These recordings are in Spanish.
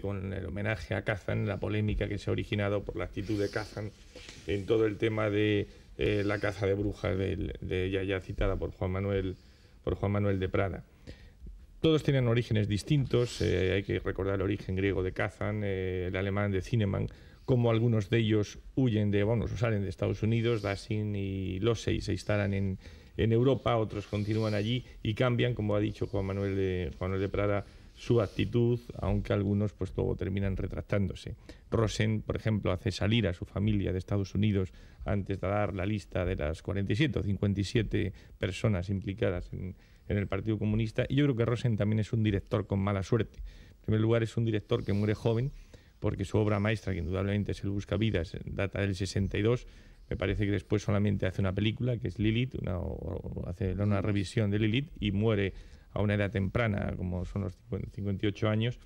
con el homenaje a Kazan, la polémica que se ha originado por la actitud de Kazan en todo el tema de eh, la caza de brujas de, ella ya citada por Juan Manuel, por Juan Manuel de Prada. Todos tienen orígenes distintos, eh, hay que recordar el origen griego de Kazan, eh, el alemán de Cineman, como algunos de ellos huyen de, bueno, salen de Estados Unidos, Dasin y Losey se instalan en, Europa, otros continúan allí y cambian, como ha dicho Juan Manuel de, Juan Manuel de Prada, su actitud, aunque algunos pues luego terminan retractándose. Rosen, por ejemplo, hace salir a su familia de Estados Unidos antes de dar la lista de las 47 o 57 personas implicadas en, el Partido Comunista y yo creo que Rosen también es un director con mala suerte. En primer lugar, es un director que muere joven porque su obra maestra, que indudablemente es El Vidas, data del 62, me parece que después solamente hace una película, que es Lilith, una, hace una revisión de Lilith, y muere a una edad temprana, como son los 58 años,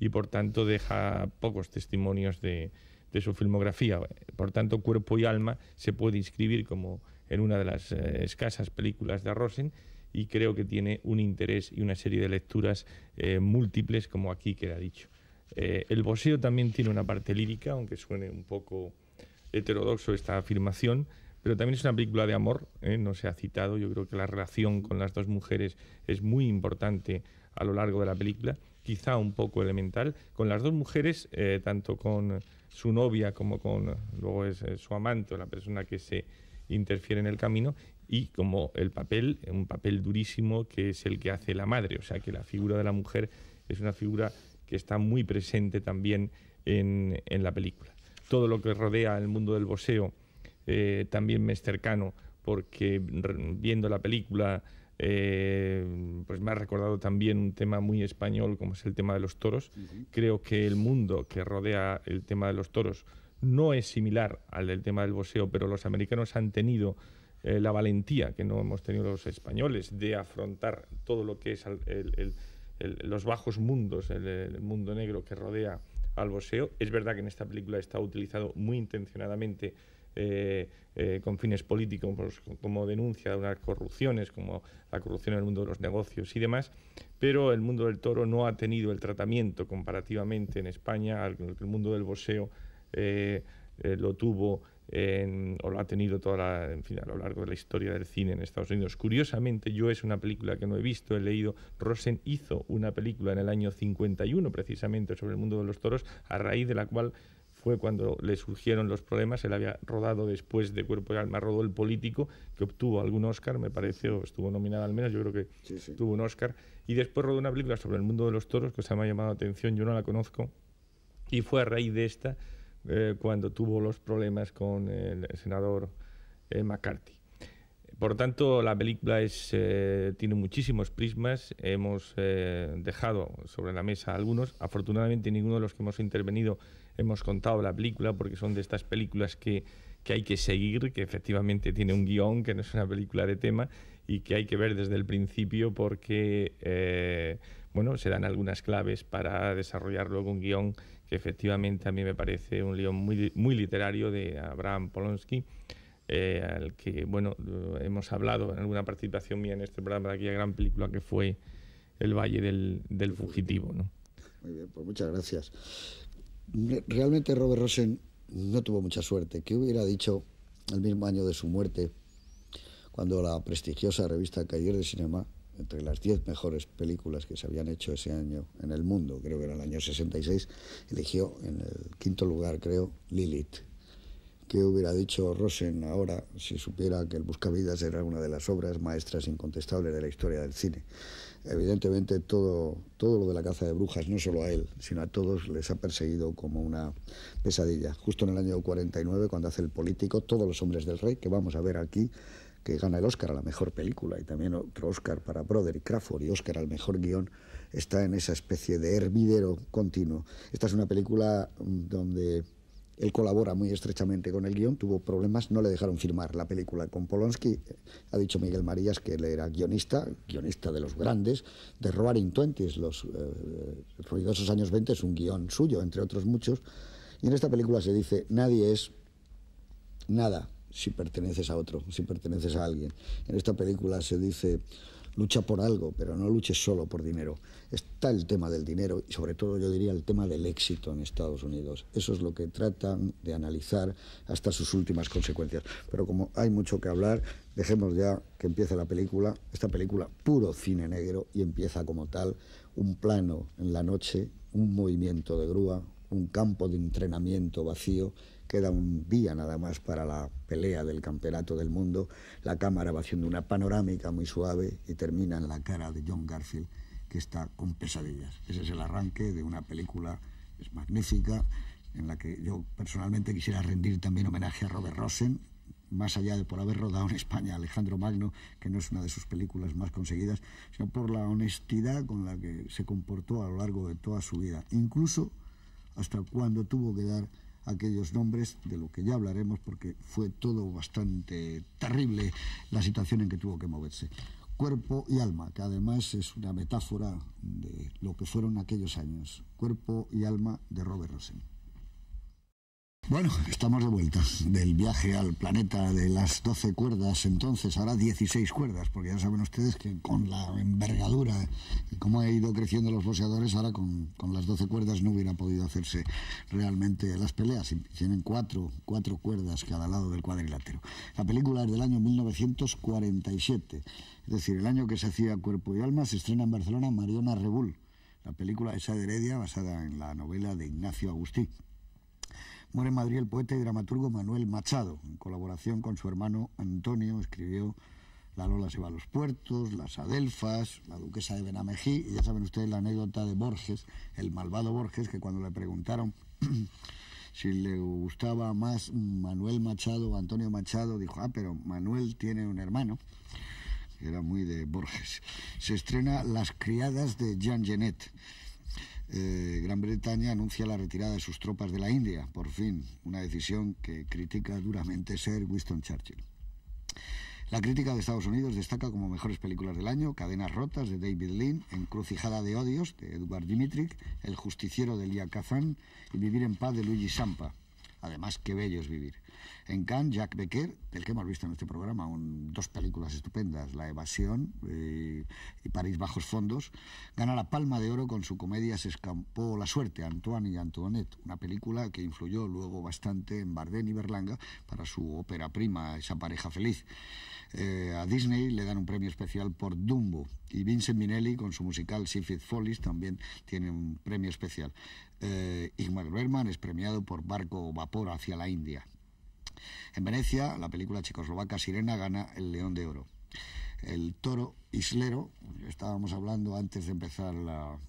y por tanto deja pocos testimonios de, su filmografía. Por tanto, Cuerpo y Alma se puede inscribir como en una de las eh, escasas películas de Rosen y creo que tiene un interés y una serie de lecturas eh, múltiples, como aquí queda dicho. Eh, el boseo también tiene una parte lírica, aunque suene un poco heterodoxo esta afirmación, pero también es una película de amor, ¿eh? no se ha citado, yo creo que la relación con las dos mujeres es muy importante a lo largo de la película, quizá un poco elemental, con las dos mujeres, eh, tanto con su novia como con luego es eh, su amante, la persona que se interfiere en el camino, y como el papel, un papel durísimo que es el que hace la madre, o sea que la figura de la mujer es una figura que está muy presente también en, la película. Todo lo que rodea el mundo del boxeo eh, también me es cercano, porque viendo la película eh, pues me ha recordado también un tema muy español como es el tema de los toros. Creo que el mundo que rodea el tema de los toros no es similar al del tema del boxeo, pero los americanos han tenido eh, la valentía que no hemos tenido los españoles de afrontar todo lo que es los bajos mundos, el, mundo negro que rodea al boxeo. Es verdad que en esta película está utilizado muy intencionadamente eh, eh, con fines políticos, pues, como denuncia de unas corrupciones, como la corrupción en el mundo de los negocios y demás, pero el mundo del toro no ha tenido el tratamiento comparativamente en España al que el mundo del boxeo eh, lo tuvo o lo ha tenido toda la, en fin, a lo largo de la historia del cine en Estados Unidos. Curiosamente, yo es una película que no he visto, he leído. Rosen hizo una película en el año 51 precisamente sobre el mundo de los toros, a raíz de la cual fue cuando le surgieron los problemas. Él había rodado después de Cuerpo de Alma, rodó El Político, que obtuvo algún Oscar, me parece, o estuvo nominado al menos, yo creo que tuvo un Oscar. Y después rodó una película sobre el mundo de los toros que se me ha llamado la atención, yo no la conozco. Y fue a raíz de esta eh, cuando tuvo los problemas con el senador eh, McCarthy. Por lo tanto, la película es, eh, tiene muchísimos prismas. Hemos eh, dejado sobre la mesa algunos. Afortunadamente, ninguno de los que hemos intervenido hemos contado la película porque son de estas películas que, que hay que seguir, que efectivamente tiene un guión, que no es una película de tema y que hay que ver desde el principio porque eh, bueno, se dan algunas claves para desarrollar luego un guión que efectivamente a mí me parece un guión muy, muy literario de Abraham Polonsky eh, al que, bueno, hemos hablado en alguna participación mía en este programa de aquella gran película que fue El Valle del, del Fugitivo. ¿no? Muy bien, pues muchas gracias. Realmente Robert Rosen no tuvo mucha suerte. ¿Qué hubiera dicho el mismo año de su muerte cuando la prestigiosa revista Cahiers de Cinema, entre las 10 mejores películas que se habían hecho ese año en el mundo, creo que era el año 66, eligió en el quinto lugar, creo, Lilith? ¿Qué hubiera dicho Rosen ahora si supiera que El Buscavidas era una de las obras maestras incontestables de la historia del cine? Evidentemente todo, todo lo de la caza de brujas, no solo a él, sino a todos, les ha perseguido como una pesadilla. Justo en el año 49, cuando hace El Político, Todos los Hombres del Rey, que vamos a ver aquí, que gana el Oscar a la mejor película y también otro Oscar para Broderick Crawford y Oscar al mejor guión, está en esa especie de hervidero continuo. Esta es una película mm, donde él colabora muy estrechamente con el guión, tuvo problemas, no le dejaron firmar la película con Polonsky. Ha dicho Miguel Marías que él era guionista, guionista de los grandes, de Roaring Twenties, los eh, ruidosos años 20, es un guión suyo, entre otros muchos. Y en esta película se dice, nadie es nada si perteneces a otro, si perteneces a alguien. En esta película se dice, Lucha por algo, pero no luche solo por dinero. Está el tema del dinero y sobre todo yo diría el tema del éxito en Estados Unidos. Eso es lo que tratan de analizar hasta sus últimas consecuencias. Pero como hay mucho que hablar, dejemos ya que empiece la película, esta película puro cine negro y empieza como tal un plano en la noche, un movimiento de grúa, un campo de entrenamiento vacío queda un día nada más para la pelea del Campeonato del Mundo, la cámara va haciendo una panorámica muy suave y termina en la cara de John Garfield, que está con pesadillas. Ese es el arranque de una película es magnífica, en la que yo personalmente quisiera rendir también homenaje a Robert Rosen, más allá de por haber rodado en España Alejandro Magno, que no es una de sus películas más conseguidas, sino por la honestidad con la que se comportó a lo largo de toda su vida, incluso hasta cuando tuvo que dar aquellos nombres, de lo que ya hablaremos porque fue todo bastante terrible la situación en que tuvo que moverse. Cuerpo y alma, que además es una metáfora de lo que fueron aquellos años. Cuerpo y alma de Robert Rosen. Bueno, estamos de vuelta del viaje al planeta de las 12 cuerdas, entonces ahora 16 cuerdas, porque ya saben ustedes que con la envergadura y cómo ha ido creciendo los boxeadores, ahora con, las 12 cuerdas no hubiera podido hacerse realmente las peleas. Tienen cuatro, cuatro cuerdas cada lado del cuadrilátero. La película es del año 1947, es decir, el año que se hacía Cuerpo y Alma, se estrena en Barcelona Mariona Rebull, la película esa de Heredia basada en la novela de Ignacio Agustín. Muere en Madrid el poeta y dramaturgo Manuel Machado. En colaboración con su hermano Antonio escribió La Lola se va a los puertos, Las Adelfas, La Duquesa de Benamejí. Y ya saben ustedes la anécdota de Borges, el malvado Borges, que cuando le preguntaron si le gustaba más Manuel Machado o Antonio Machado, dijo, ah, pero Manuel tiene un hermano era muy de Borges. Se estrena Las criadas de Jean Genet. Eh, Gran Bretaña anuncia la retirada de sus tropas de la India, por fin, una decisión que critica duramente Sir Winston Churchill. La crítica de Estados Unidos destaca como mejores películas del año Cadenas Rotas de David Lynn, Encrucijada de Odios de Edward Dimitrik, El Justiciero de Elia Kazan y Vivir en Paz de Luigi Sampa. Además, qué bello es vivir. En Cannes, Jack Becker, del que hemos visto en este programa dos películas estupendas, La evasión eh, y París bajos fondos, gana la Palma de Oro con su comedia Se escampó la suerte, Antoine y Antoinette, una película que influyó luego bastante en Bardem y Berlanga para su ópera prima, esa pareja feliz. Eh, a Disney le dan un premio especial por Dumbo y Vincent Minelli con su musical Seafield Follies también tiene un premio especial. Eh, Ingmar Bergman es premiado por Barco Vapor hacia la India. En Venecia, la película checoslovaca Sirena gana el León de Oro. El toro Islero, estábamos hablando antes de empezar la,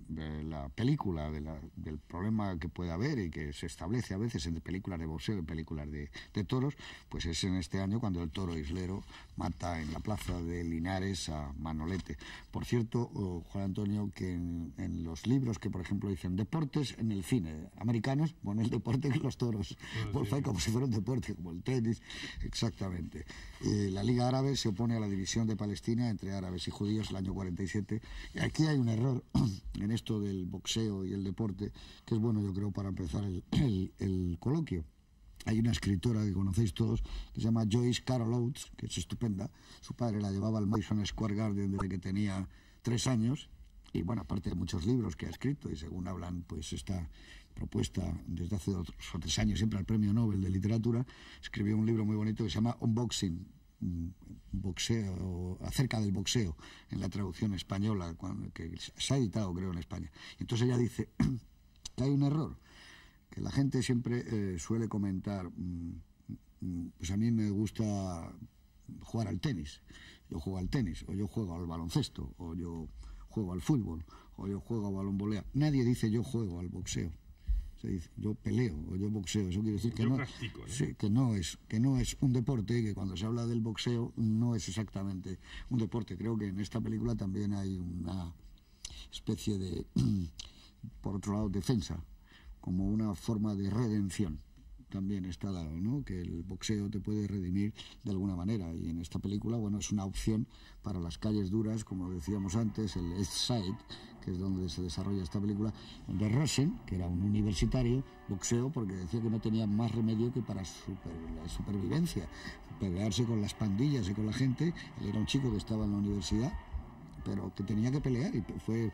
película del problema que puede haber y que se establece a veces en películas de boxeo, en películas de, toros, pues es en este año cuando el toro Islero mata en la plaza de Linares a Manolete. Por cierto, oh, Juan Antonio, que en, los libros que por ejemplo dicen deportes en el cine americanos, ponen el deporte en los toros, pues como si fuera un deporte, como el tenis, exactamente. Eh, la Liga Árabe se opone a la división de Palestina entre árabes y judíos el año 47. Aquí hay un error en esto del boxeo y el deporte, que es bueno, yo creo, para empezar el, coloquio. Hay una escritora que conocéis todos que se llama Joyce Carol Oates, que es estupenda. Su padre la llevaba al Madison Square Garden desde que tenía tres años. Y bueno, aparte de muchos libros que ha escrito, y según hablan, pues está propuesta desde hace dos tres años siempre al Premio Nobel de Literatura, escribió un libro muy bonito que se llama Unboxing, Mm, boxeo, acerca del boxeo, en la traducción española, que se ha editado, creo, en España. Entonces ella dice que hay un error, que la gente siempre eh, suele comentar, mm, mm, pues a mí me gusta jugar al tenis, yo juego al tenis, o yo juego al baloncesto, o yo juego al fútbol, o yo juego a balonvolea. Nadie dice yo juego al boxeo yo peleo o yo boxeo, eso quiere decir que no, ¿eh? no es que no es un deporte, que cuando se habla del boxeo no es exactamente un deporte. Creo que en esta película también hay una especie de, por otro lado, defensa, como una forma de redención también está dado, ¿no? que el boxeo te puede redimir de alguna manera. Y en esta película, bueno, es una opción para las calles duras, como decíamos antes, el East Side, que es donde se desarrolla esta película, donde Rosen, que era un universitario, boxeo porque decía que no tenía más remedio que para la supervivencia, pelearse con las pandillas y con la gente. Él era un chico que estaba en la universidad pero que tenía que pelear y fue,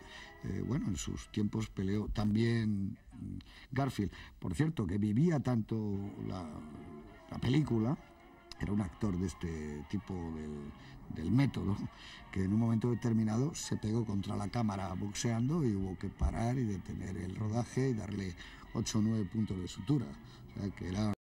eh, bueno, en sus tiempos peleó también Garfield. Por cierto, que vivía tanto la, película, era un actor de este tipo del, método, que en un momento determinado se pegó contra la cámara boxeando y hubo que parar y detener el rodaje y darle 8 o 9 puntos de sutura. que era